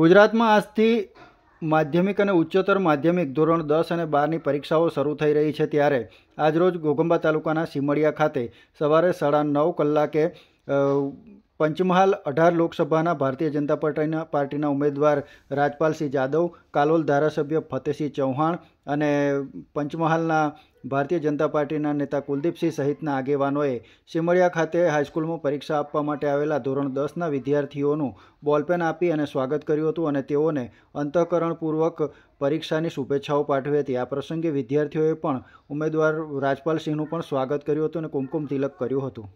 ગુજરાતમાં આજથી માધ્યમિક અને ઉચ્ચતર માધ્યમિક ધોરણ દસ અને બારની પરીક્ષાઓ શરૂ થઈ રહી છે ત્યારે આજરોજ ઘોગંબા તાલુકાના સીમડિયા ખાતે સવારે સાડા નવ કલાકે પંચમહાલ અઢાર લોકસભાના ભારતીય જનતા પાર્ટીના પાર્ટીના ઉમેદવાર રાજપાલસિંહ જાદવ કાલોલ ધારાસભ્ય ફતેહસિંહ ચૌહાણ અને પંચમહાલના ભારતીય જનતા પાર્ટીના નેતા કુલદીપસિંહ સહિતના આગેવાનોએ સિમરિયા ખાતે હાઈસ્કૂલમાં પરીક્ષા આપવા માટે આવેલા ધોરણ દસના વિદ્યાર્થીઓનું બોલપેન આપી અને સ્વાગત કર્યું હતું અને તેઓને અંતઃકરણપૂર્વક પરીક્ષાની શુભેચ્છાઓ પાઠવી હતી આ પ્રસંગે વિદ્યાર્થીઓએ પણ ઉમેદવાર રાજપાલસિંહનું પણ સ્વાગત કર્યું હતું અને કુમકુમ તિલક કર્યું હતું